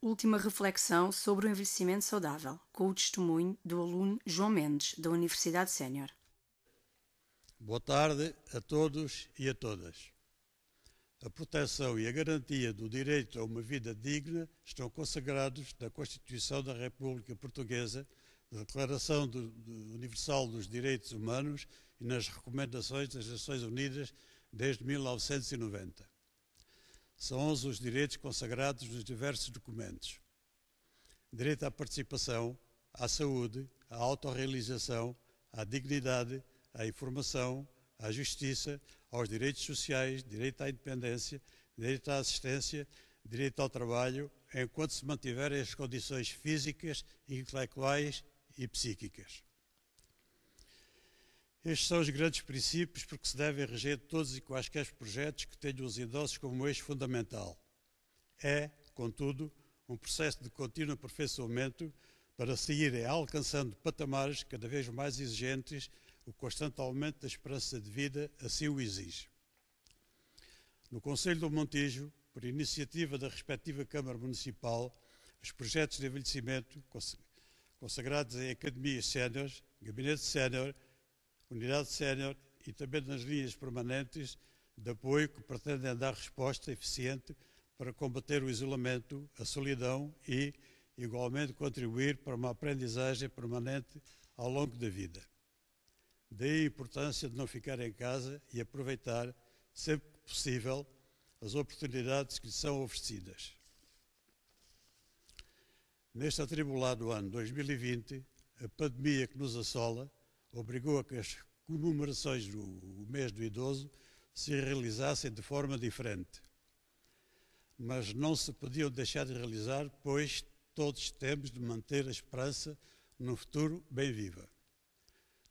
Última reflexão sobre o envelhecimento saudável, com o testemunho do aluno João Mendes, da Universidade Sénior. Boa tarde a todos e a todas. A proteção e a garantia do direito a uma vida digna estão consagrados na Constituição da República Portuguesa, na Declaração do, do Universal dos Direitos Humanos e nas recomendações das Nações Unidas desde 1990. São 11 os direitos consagrados nos diversos documentos: direito à participação, à saúde, à autorrealização, à dignidade, à informação, à justiça, aos direitos sociais, direito à independência, direito à assistência, direito ao trabalho, enquanto se mantiverem as condições físicas, intelectuais e psíquicas. Estes são os grandes princípios por que se devem reger todos e quaisquer projetos que tenham os idosos como eixo fundamental. É, contudo, um processo de contínuo aperfeiçoamento para se alcançando patamares cada vez mais exigentes, o constante aumento da esperança de vida assim o exige. No Conselho do Montijo, por iniciativa da respectiva Câmara Municipal, os projetos de envelhecimento consagrados em academias séniores, gabinete sénior, unidade sénior e também nas linhas permanentes de apoio que pretendem dar resposta eficiente para combater o isolamento, a solidão e, igualmente, contribuir para uma aprendizagem permanente ao longo da vida. Daí a importância de não ficar em casa e aproveitar, sempre que possível, as oportunidades que lhe são oferecidas. Neste atribulado ano 2020, a pandemia que nos assola obrigou a que as comemorações do mês do idoso se realizassem de forma diferente. Mas não se podiam deixar de realizar, pois todos temos de manter a esperança no futuro bem viva.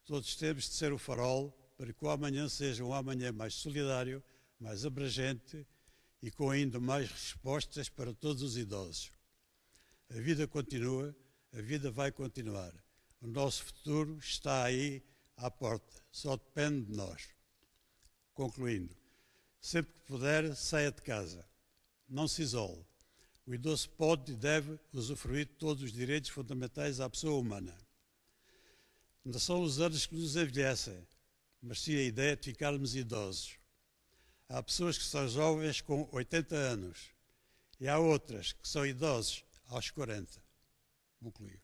Todos temos de ser o farol para que o amanhã seja um amanhã mais solidário, mais abrangente e com ainda mais respostas para todos os idosos. A vida continua, a vida vai continuar. O nosso futuro está aí à porta, só depende de nós. Concluindo, sempre que puder, saia de casa. Não se isole. O idoso pode e deve usufruir de todos os direitos fundamentais à pessoa humana. Não são os anos que nos envelhecem, mas sim a ideia é de ficarmos idosos. Há pessoas que são jovens com 80 anos e há outras que são idosos aos 40. Concluí.